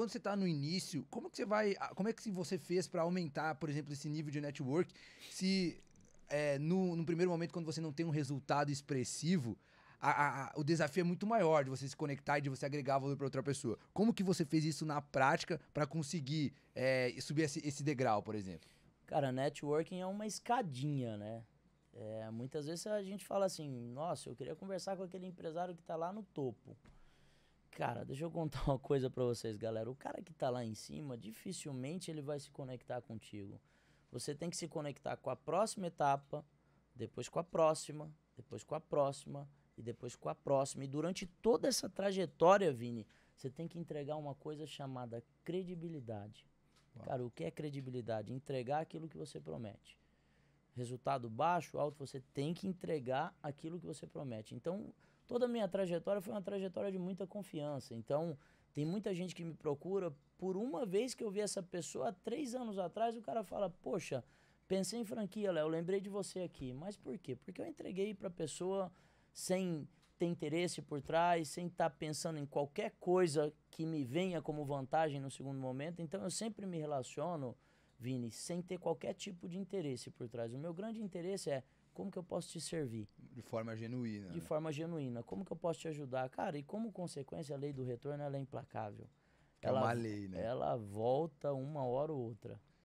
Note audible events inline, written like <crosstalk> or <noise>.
quando você está no início, como que você vai. Como é que você fez para aumentar, por exemplo, esse nível de network? Se é, no, no primeiro momento, quando você não tem um resultado expressivo, a, a, o desafio é muito maior de você se conectar e de você agregar valor para outra pessoa. Como que você fez isso na prática para conseguir é, subir esse, esse, degrau, por exemplo? Cara, networking é uma escadinha, né? É, muitas vezes a gente fala assim, nossa, eu queria conversar com aquele empresário que está lá no topo. Cara, deixa eu contar <laughs> uma coisa para vocês, galera. O cara que tá lá em cima, dificilmente ele vai se conectar contigo. Você tem que se conectar com a próxima etapa, depois com a próxima, depois com a próxima e depois com a próxima. E durante toda essa trajetória, Vini, você tem que entregar uma coisa chamada credibilidade. Uau. Cara, o que é credibilidade? Entregar aquilo que você promete resultado baixo, alto, você tem que entregar aquilo que você promete. Então, toda a minha trajetória foi uma trajetória de muita confiança. Então, tem muita gente que me procura por uma vez que eu vi essa pessoa há três anos atrás, o cara fala: Poxa, pensei em franquia, Léo, lembrei de você aqui. Mas por quê? Porque eu entreguei para a pessoa sem ter interesse por trás, sem estar tá pensando em qualquer coisa que me venha como vantagem no segundo momento. Então, eu sempre me relaciono Vini, sem ter qualquer tipo de interesse por trás. O meu grande interesse é como que eu posso te servir? De forma genuína. De né? forma genuína. Como que eu posso te ajudar? Cara, e como consequência, a lei do retorno ela é implacável. Ela, é uma lei, né? Ela volta uma hora ou outra.